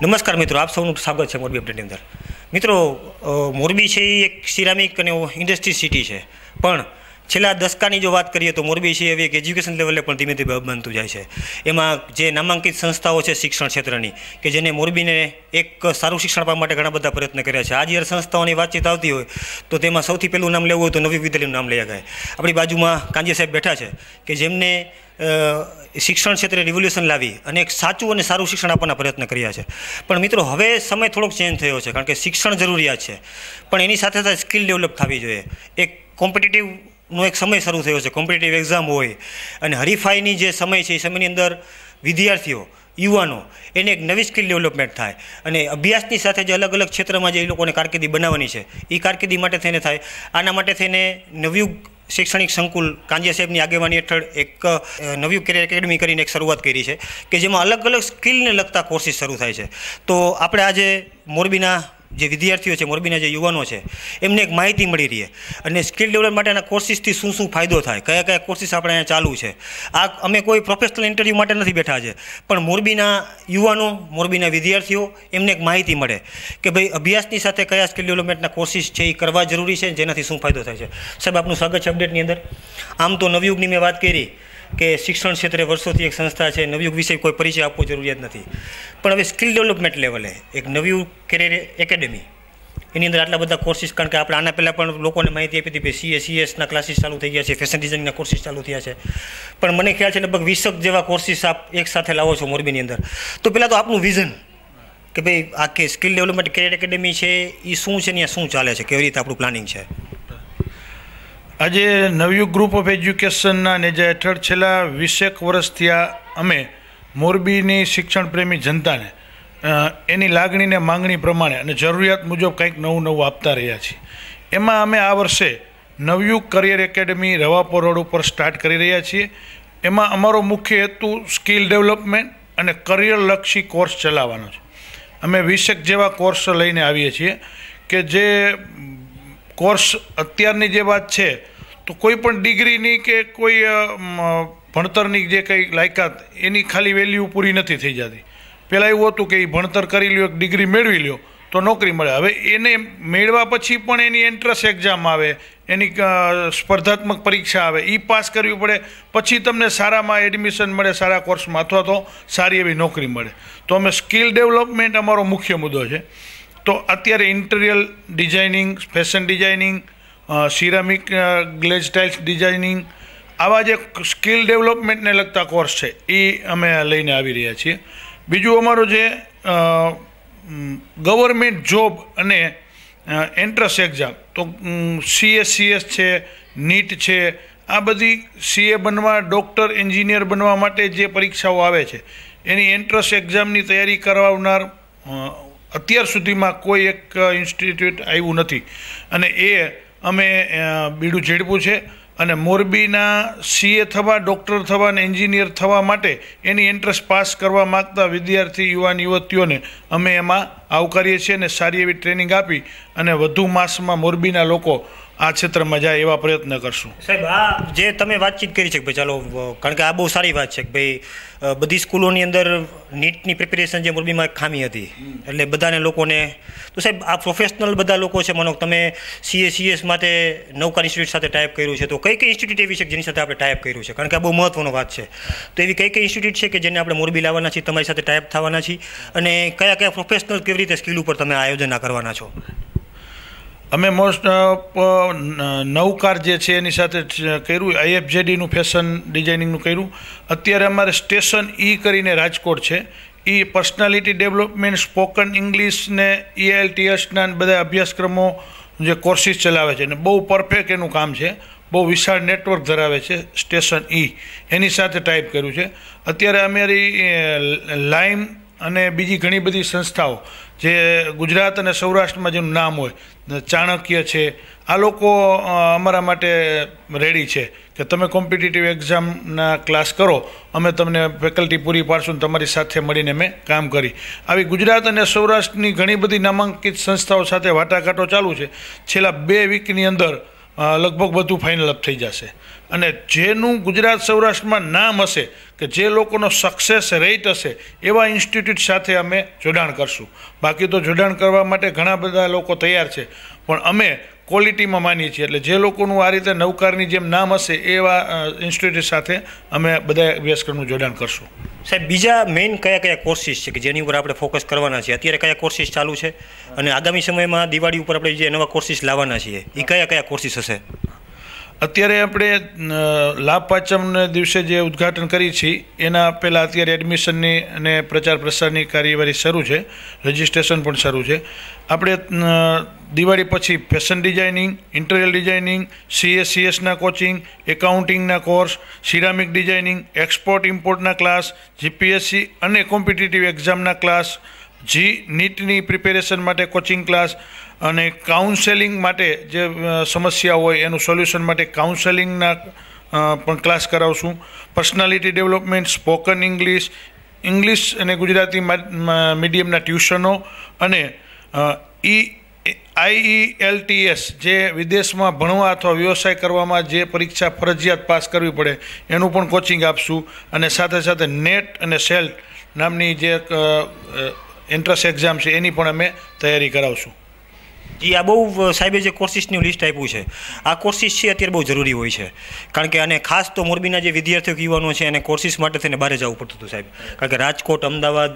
નમસ્કાર મિત્રો આપ સૌનું સ્વાગત છે મોરબી અપડેટની અંદર મિત્રો મોરબી છે એ એક સિરામિક અને ઇન્ડસ્ટ્રી સિટી છે પણ છેલ્લા દસકાની જો વાત કરીએ તો મોરબી છે એવી એક એજ્યુકેશન લેવલે પણ ધીમે ધીમે બનતું જાય છે એમાં જે નામાંકિત સંસ્થાઓ છે શિક્ષણ ક્ષેત્રની કે જેને મોરબીને એક સારું શિક્ષણ આપવા માટે ઘણા બધા પ્રયત્ન કર્યા છે આજે જ્યારે સંસ્થાઓની વાતચીત આવતી હોય તો તેમાં સૌથી પહેલું નામ લેવું હોય તો નવી વિદ્યાલયનું નામ લઈ શકાય આપણી બાજુમાં કાંજી સાહેબ બેઠા છે કે જેમને શિક્ષણ ક્ષેત્રે રિવોલ્યુશન લાવી અને એક સાચું અને સારું શિક્ષણ આપવાના પ્રયત્ન કર્યા છે પણ મિત્રો હવે સમય થોડોક ચેન્જ થયો છે કારણ કે શિક્ષણ જરૂરિયાત છે પણ એની સાથે સાથે સ્કિલ ડેવલપ થવી જોઈએ એક કોમ્પિટિટિવ નો એક સમય શરૂ થયો છે કોમ્પિટેટિવ એક્ઝામ હોય અને હરીફાઈની જે સમય છે એ સમયની અંદર વિદ્યાર્થીઓ યુવાનો એને એક નવી સ્કિલ ડેવલપમેન્ટ થાય અને અભ્યાસની સાથે જે અલગ અલગ ક્ષેત્રમાં જે એ લોકોને કારકિર્દી બનાવવાની છે એ કારકિર્દી માટે થઈને થાય આના માટે થઈને નવયુગ શૈક્ષણિક સંકુલ કાંજિયા સાહેબની આગેવાની હેઠળ એક નવી કેરિયર એકેડમી કરીને એક શરૂઆત કરી છે કે જેમાં અલગ અલગ સ્કિલને લગતા કોર્સિસ શરૂ થાય છે તો આપણે આજે મોરબીના જે વિદ્યાર્થીઓ છે મોરબીના જે યુવાનો છે એમને એક માહિતી મળી રહે અને સ્કિલ ડેવલપ માટેના કોર્સિસથી શું શું ફાયદો થાય કયા કયા કોર્સિસ આપણે અહીંયા ચાલુ છે આ અમે કોઈ પ્રોફેશનલ ઇન્ટરવ્યૂ માટે નથી બેઠા છે પણ મોરબીના યુવાનો મોરબીના વિદ્યાર્થીઓ એમને એક માહિતી મળે કે ભાઈ અભ્યાસની સાથે કયા સ્કિલ ડેવલપમેન્ટના કોર્સિસ છે એ કરવા જરૂરી છે જેનાથી શું ફાયદો થાય છે સાહેબ આપનું સ્વાગત છે અપડેટની અંદર આમ તો નવયુગની મેં વાત કરી કે શિક્ષણ ક્ષેત્રે વર્ષોથી એક સંસ્થા છે નવયુગ વિશે કોઈ પરિચય આપવો જરૂરિયાત નથી પણ હવે સ્કિલ ડેવલપમેન્ટ લેવલે એક નવયુગ કેરિયર એકેડેમી એની અંદર આટલા બધા કોર્સિસ કારણ કે આપણે આના પહેલાં પણ લોકોને માહિતી આપી હતી કે સીએ સીએસના ક્લાસીસ ચાલુ થઈ ગયા છે ફેશન ડિઝાઇનના કોર્સિસ ચાલુ થયા છે પણ મને ખ્યાલ છે લગભગ વીસક જેવા કોર્સિસ આપ એક સાથે લાવો છો મોરબીની અંદર તો પહેલાં તો આપનું વિઝન કે ભાઈ આ કે સ્કિલ ડેવલપમેન્ટ કેરિયર એકેડેમી છે એ શું છે ને શું ચાલે છે કેવી રીતે આપણું પ્લાનિંગ છે આજે નવયુગ ગ્રુપ ઓફ એજ્યુકેશનના નેજા હેઠળ છેલ્લા વીસેક વર્ષથી આ અમે મોરબીની શિક્ષણ પ્રેમી જનતાને એની લાગણીને માંગણી પ્રમાણે અને જરૂરિયાત મુજબ કંઈક નવું નવું આપતા રહ્યા છીએ એમાં અમે આ વર્ષે Navyug career academy Ravapar road ઉપર સ્ટાર્ટ કરી રહ્યા છીએ એમાં અમારો મુખ્ય હેતુ સ્કિલ ડેવલપમેન્ટ અને કરિયરલક્ષી કોર્સ ચલાવવાનો છે અમે વીસેક જેવા કોર્સ લઈને આવીએ છીએ કે જે કોર્સ અત્યારની જે વાત છે તો કોઈ પણ ડિગ્રીની કે કોઈ ભણતરની જે કંઈ લાયકાત એની ખાલી વેલ્યુ પૂરી નથી થઈ જતી પહેલાં એવું હતું કે એ ભણતર કરી લ્યો એક ડિગ્રી મેળવી લ્યો તો નોકરી મળે હવે એને મેળવા પછી પણ એની એન્ટ્રન્સ એક્ઝામ આવે એની સ્પર્ધાત્મક પરીક્ષા આવે એ પાસ કરવી પડે પછી તમને સારામાં એડમિશન મળે સારા કોર્સમાં અથવા તો સારી એવી નોકરી મળે તો અમે સ્કિલ ડેવલપમેન્ટ અમારો મુખ્ય મુદ્દો છે તો અત્યારે interior designing fashion designing ceramic glaze tiles designing આવા જે સ્કિલ ડેવલપમેન્ટને લગતા કોર્સ છે એ અમે લઈને આવી રહ્યા છીએ બીજું અમારું જે ગવર્મેન્ટ જોબ અને એન્ટ્રન્સ એક્ઝામ તો સીએસસીએસ છે નીટ છે આ બધી સીએ બનવા ડૉક્ટર એન્જિનિયર બનવા માટે જે પરીક્ષાઓ આવે છે એની એન્ટ્રન્સ એક્ઝામની તૈયારી કરાવનાર અત્યાર સુધીમાં કોઈ એક ઇન્સ્ટિટ્યૂટ આવ્યું નથી અને એ અમે બીડું ઝેડવું છે અને મોરબીના સીએ થવા ડૉક્ટર થવા અને એન્જિનિયર થવા માટે એની એન્ટ્રન્સ પાસ કરવા માગતા વિદ્યાર્થી યુવાન યુવતીઓને અમે એમાં આવકારીએ છીએ અને સારી એવી ટ્રેનિંગ આપી અને વધુ માસમાં મોરબીના લોકો આ ક્ષેત્રમાં જાય એવા પ્રયત્ન કરશું સાહેબ આ જે તમે વાતચીત કરી છે ભાઈ ચાલો કારણ કે આ બહુ સારી વાત છે કે ભાઈ બધી સ્કૂલોની અંદર નીટની પ્રિપેરેશન જે મોરબીમાં ખામી હતી એટલે બધાને લોકોને તો સાહેબ આ પ્રોફેશનલ બધા લોકો છે મનો તમે સીએ સીએસ માટે નૌકા ઇન્સ્ટિટ્યૂટ સાથે ટાઈપ કર્યું છે તો કઈ કઈ ઇન્સ્ટિટ્યૂટ એવી છે જેની સાથે આપણે ટાઈપ કર્યું છે કારણ કે આ બહુ મહત્ત્વનો વાત છે તો એવી કઈ કઈ ઇન્સ્ટિટ્યૂટ છે કે જેને આપણે મોરબી લાવવાના છીએ તમારી સાથે ટાઈપ થવાના છીએ અને કયા કયા પ્રોફેશનલ કેવી રીતે સ્કિલ ઉપર તમે આયોજન કરવાના છો અમે મોસ્ટ ઓફ નવકાર જે છે એની સાથે કર્યું આઈએફજેડીનું ફેશન ડિઝાઇનિંગનું કર્યું અત્યારે અમારે સ્ટેશન ઈ કરીને રાજકોટ છે એ પર્સનાલિટી ડેવલપમેન્ટ સ્પોકન ઇંગ્લિશ ને ઈએલટીએસના બધા અભ્યાસક્રમો જે કોર્સીસ ચલાવે છે અને બહુ પરફેક્ટ એનું કામ છે બહુ વિશાળ નેટવર્ક ધરાવે છે સ્ટેશન ઈ એની સાથે ટાઈપ કર્યું છે અત્યારે અમારી લાઈમ અને બીજી ઘણી બધી સંસ્થાઓ જે ગુજરાત અને સૌરાષ્ટ્રમાં જેનું નામ હોય ચાણક્ય છે આ લોકો અમારા માટે રેડી છે કે તમે કોમ્પિટિટિવ એક્ઝામના ક્લાસ કરો અમે તમને ફેકલ્ટી પૂરી પાડશું તમારી સાથે મળીને મેં કામ કરી આવી ગુજરાત અને સૌરાષ્ટ્રની ઘણી બધી નામાંકિત સંસ્થાઓ સાથે વાટાઘાટો ચાલુ છે છેલ્લા બે વીકની અંદર લગભગ બધું ફાઇનલ અપ થઈ જશે અને જેનું ગુજરાત સૌરાષ્ટ્રમાં નામ હશે કે જે લોકોનો સક્સેસ રેટ હશે એવા ઇન્સ્ટિટ્યૂટ સાથે અમે જોડાણ કરશું બાકી તો જોડાણ કરવા માટે ઘણા બધા લોકો તૈયાર છે પણ અમે ક્વોલિટીમાં માનીએ છીએ એટલે જે લોકોનું આ રીતે નવકારની જેમ નામ હશે એવા ઇન્સ્ટિટ્યૂટ સાથે અમે બધા અભ્યાસક્રમનું જોડાણ કરશું સાહેબ બીજા મેઇન કયા કયા કોર્સિસ છે કે જેની ઉપર આપણે ફોકસ કરવાના છીએ અત્યારે કયા કોર્સિસ ચાલુ છે અને આગામી સમયમાં દિવાળી ઉપર આપણે જે નવા કોર્સિસ લાવવાના છીએ એ કયા કયા કોર્સિસ હશે અત્યારે આપણે લાભ પાંચમને દિવસે જે ઉદ્ઘાટન કરી છીએ એના પહેલાં અત્યારે એડમિશનની અને પ્રચાર પ્રસારની કાર્યવાહી શરૂ છે રજિસ્ટ્રેશન પણ શરૂ છે આપણે દિવાળી પછી ફેશન ડિઝાઇનિંગ ઇન્ટિરિયર ડિઝાઇનિંગ સીએસસીએસના કોચિંગ એકાઉન્ટિંગના કોર્સ સિરામિક ડિઝાઇનિંગ એક્સપોર્ટ ઇમ્પોર્ટના ક્લાસ જીપીએસસી અને કોમ્પિટિટિવ એક્ઝામના ક્લાસ જી નીટની પ્રિપેરેશન માટે કોચિંગ ક્લાસ અને કાઉન્સેલિંગ માટે જે સમસ્યા હોય એનું સોલ્યુશન માટે કાઉન્સેલિંગના પણ ક્લાસ કરાવશું personality development spoken English English અને ગુજરાતી મીડિયમના ટ્યુશનો અને ઈ આઈઈએલટીએસ જે વિદેશમાં ભણવા અથવા વ્યવસાય કરવામાં જે પરીક્ષા ફરજિયાત પાસ કરવી પડે એનું પણ કોચિંગ આપશું અને સાથે સાથે નેટ અને સેલ નામની જે એન્ટ્રન્સ એક્ઝામ છે એની પણ અમે તૈયારી કરાવશું એ આ બહુ સાહેબે જે કોર્સિસનું લિસ્ટ આપ્યું છે આ કોર્સિસ છે અત્યારે બહુ જરૂરી હોય છે કારણ કે અને ખાસ તો મોરબીના જે વિદ્યાર્થીઓ યુવાનો છે એને કોર્સિસ માટે થઈને બહાર જવું પડતું હતું સાહેબ કારણ કે રાજકોટ અમદાવાદ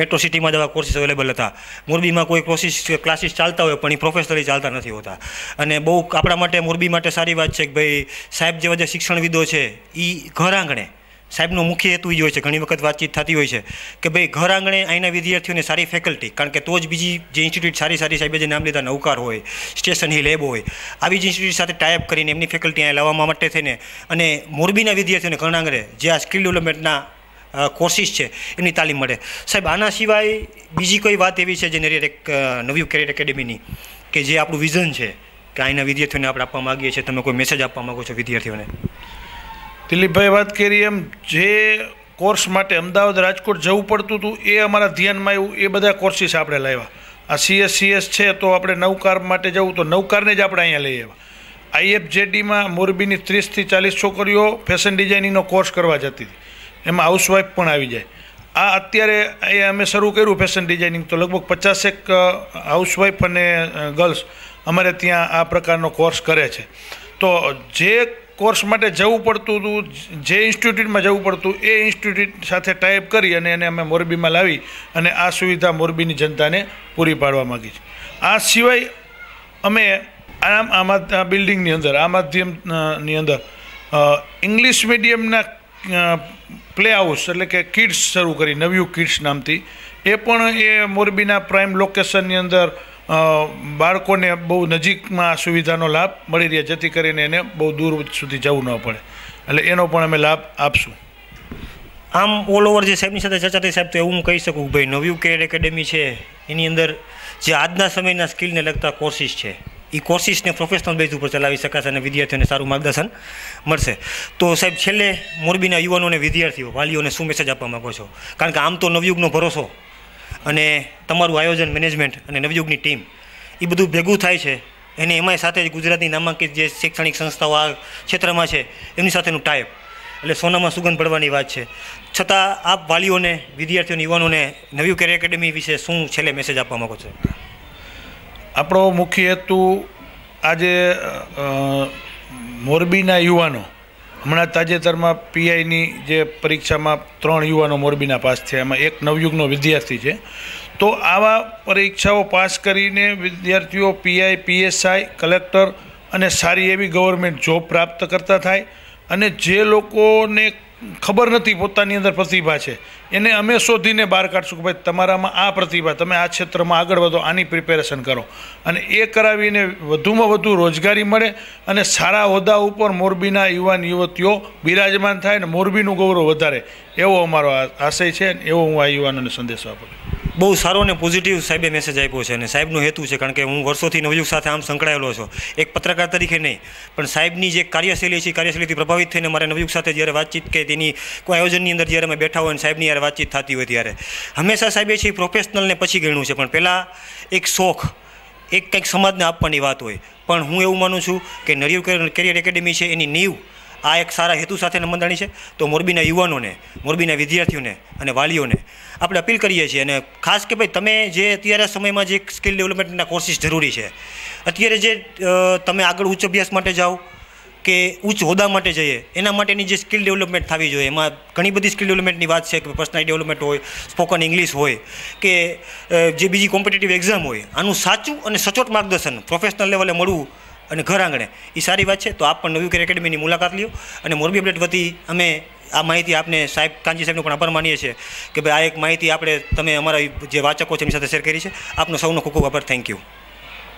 મેટ્રો સિટીમાં જવા કોર્સિસ અવેલેબલ હતા મોરબીમાં કોઈ કોર્સિસ ક્લાસીસ ચાલતા હોય પણ એ પ્રોફેશનલી ચાલતા નથી હોતા અને બહુ આપણા માટે મોરબી માટે સારી વાત છે કે ભાઈ સાહેબ જેવા જે શિક્ષણવિદો છે એ ઘર આંગણે સાહેબનો મુખ્ય હેતુ જ હોય છે ઘણી વખત વાતચીત થતી હોય છે કે ભાઈ ઘર આંગણે અહીંના વિદ્યાર્થીઓને સારી ફેકલ્ટી કારણ કે તો જ બીજી જે ઇન્સ્ટિટ્યૂટ સારી સારી સાહેબે જે નામ લીધા નૌકાર હોય સ્ટેશન હિલ લેબ હોય આવી જ ઇન્સ્ટિટ્યૂટ સાથે ટાઈપ કરીને એમની ફેકલ્ટી અહીંયા લાવવા માટે થઈને અને મોરબીના વિદ્યાર્થીઓને ઘર આંગણે જે આ સ્કિલ ડેવલપમેન્ટના કોર્સિસ છે એમની તાલીમ મળે સાહેબ આના સિવાય બીજી કોઈ વાત એવી છે જે નેરિયર એક નવી કેરિયર એકેડેમીની કે જે આપણું વિઝન છે કે અહીંના વિદ્યાર્થીઓને આપણે આપવા માગીએ છીએ તમે કોઈ મેસેજ આપવા માગો છો વિદ્યાર્થીઓને દિલીપભાઈ વાત કરી એમ જે કોર્સ માટે અમદાવાદ રાજકોટ જવું પડતું હતું એ અમારા ધ્યાનમાં આવ્યું એ બધા કોર્સીસ આપણે લાવ્યા આ સીએસ સીએસ છે તો આપણે નવકાર માટે જવું તો નવકારને જ આપણે અહીંયા લઈ આવ્યા આઈએફજેડીમાં મોરબીની ત્રીસથી ચાલીસ છોકરીઓ ફેશન ડિઝાઇનિંગનો કોર્સ કરવા જતી હતી એમાં હાઉસવાઈફ પણ આવી જાય આ અત્યારે એ અમે શરૂ કર્યું ફેશન ડિઝાઇનિંગ તો લગભગ પચાસેક હાઉસવાઇફ અને ગર્લ્સ અમારે ત્યાં આ પ્રકારનો કોર્સ કરે છે તો જે કોર્સ માટે જવું પડતું હતું જે ઇન્સ્ટિટ્યૂટમાં જવું પડતું એ ઇન્સ્ટિટ્યૂટ સાથે ટાઈપ કરી અને એને અમે મોરબીમાં લાવી અને આ સુવિધા મોરબીની જનતાને પૂરી પાડવા માગી છે આ સિવાય અમે આમ આમાં આ બિલ્ડિંગની અંદર આ માધ્યમની અંદર ઇંગ્લિશ મીડિયમના પ્લે હાઉસ એટલે કે કિડ્સ શરૂ કરી નવ્યુ કિડ્સ નામથી એ પણ એ મોરબીના પ્રાઇમ લોકેશનની અંદર બાળકોને બહુ નજીકમાં આ સુવિધાનો લાભ મળી રહે જેથી કરીને એને બહુ દૂર સુધી જવું ન પડે એટલે એનો પણ અમે લાભ આપશું આમ ઓલ ઓવર જે સાહેબની સાથે ચર્ચા થઈ સાહેબ તો એવું હું કહી શકું ભાઈ નવી કેર એકેડેમી છે એની અંદર જે આજના સમયના સ્કિલને લગતા કોર્સિસ છે એ કોર્સિસને પ્રોફેશનલ બેઝ ઉપર ચલાવી શકાશે અને વિદ્યાર્થીઓને સારું માર્ગદર્શન મળશે તો સાહેબ છેલ્લે મોરબીના યુવાનોને વિદ્યાર્થીઓ વાલીઓને શું મેસેજ આપવા માગો છો કારણ કે આમ તો નવયુગનો ભરોસો અને તમારું આયોજન મેનેજમેન્ટ અને નવયુગની ટીમ એ બધું ભેગું થાય છે એને એમાંય સાથે જ ગુજરાતની નામાંકિત જે શૈક્ષણિક સંસ્થાઓ આ ક્ષેત્રમાં છે એમની સાથેનું ટાઈપ એટલે સોનામાં સુગંધ પડવાની વાત છે છતાં આપ વાલીઓને વિદ્યાર્થીઓને યુવાનોને નવી કેરિયર એકેડમી વિશે શું છેલ્લે મેસેજ આપવા માગો છો આપણો મુખ્ય હેતુ આજે મોરબીના યુવાનો હમણાં તાજેતરમાં પીઆઈની જે પરીક્ષામાં ત્રણ યુવાનો મોરબીના પાસ થયા એમાં એક નવયુગનો વિદ્યાર્થી છે તો આવા પરીક્ષાઓ પાસ કરીને વિદ્યાર્થીઓ પીઆઈ પીએસઆઈ કલેક્ટર અને સારી એવી ગવર્મેન્ટ જોબ પ્રાપ્ત કરતા થાય અને જે લોકોને ખબર નથી પોતાની અંદર પ્રતિભા છે એને અમે શોધીને બહાર કાઢશું કે ભાઈ તમારામાં આ પ્રતિભા તમે આ ક્ષેત્રમાં આગળ વધો આની પ્રિપેરેશન કરો અને એ કરાવીને વધુમાં વધુ રોજગારી મળે અને સારા હોદ્દા ઉપર મોરબીના યુવાન યુવતીઓ બિરાજમાન થાય અને મોરબીનું ગૌરવ વધારે એવો અમારો આશય છે અને એવો હું આ યુવાનોને સંદેશો આપું બહુ સારો અને પોઝિટિવ સાહેબે મેસેજ આપ્યો છે અને સાહેબનો હેતુ છે કારણ કે હું વર્ષોથી નવયુગ સાથે આમ સંકળાયેલો છું એક પત્રકાર તરીકે નહીં પણ સાહેબની જે કાર્યશૈલી છે કાર્યશૈલીથી પ્રભાવિત થઈને મારે નવયુગ સાથે જ્યારે વાતચીત કે તેની કોઈ આયોજનની અંદર જ્યારે અમે બેઠા હોય અને સાહેબની યાર વાતચીત થતી હોય ત્યારે હંમેશા સાહેબે છે પ્રોફેશનલને પછી ગણ્યું છે પણ પહેલાં એક શોખ એક કંઈક સમાજને આપવાની વાત હોય પણ હું એવું માનું છું કે નરિયું કરિયર એકેડેમી છે એની નીવ આ એક સારા હેતુ સાથેની મંડળી છે તો મોરબીના યુવાનોને મોરબીના વિદ્યાર્થીઓને અને વાલીઓને આપણે અપીલ કરીએ છીએ અને ખાસ કે ભાઈ તમે જે અત્યારે સમયમાં જે સ્કિલ ડેવલપમેન્ટના કોર્સિસ જરૂરી છે અત્યારે જે તમે આગળ ઉચ્ચ અભ્યાસ માટે જાઓ કે ઉચ્ચ હોદ્દા માટે જઈએ એના માટેની જે સ્કિલ ડેવલપમેન્ટ થવી જોઈએ એમાં ઘણી બધી સ્કિલ ડેવલપમેન્ટની વાત છે કે પર્સનલ ડેવલપમેન્ટ હોય સ્પોકન ઇંગ્લિશ હોય કે જે બીજી કોમ્પિટેટિવ એક્ઝામ હોય આનું સાચું અને સચોટ માર્ગદર્શન પ્રોફેશનલ લેવલે મળવું અને ઘર આંગણે એ સારી વાત છે તો આપ પણ નવી કેર એકેડમીની મુલાકાત લ્યો અને મોરબી અપડેટ વતી અમે આ માહિતી આપને સાહેબ કાંજી સાહેબનું પણ આભાર માનીએ છીએ કે ભાઈ આ એક માહિતી આપણે તમે અમારા જે વાચકો છે એમની સાથે શેર કરી છે આપનો સૌનો ખૂબ ખૂબ આભાર થેન્ક યુ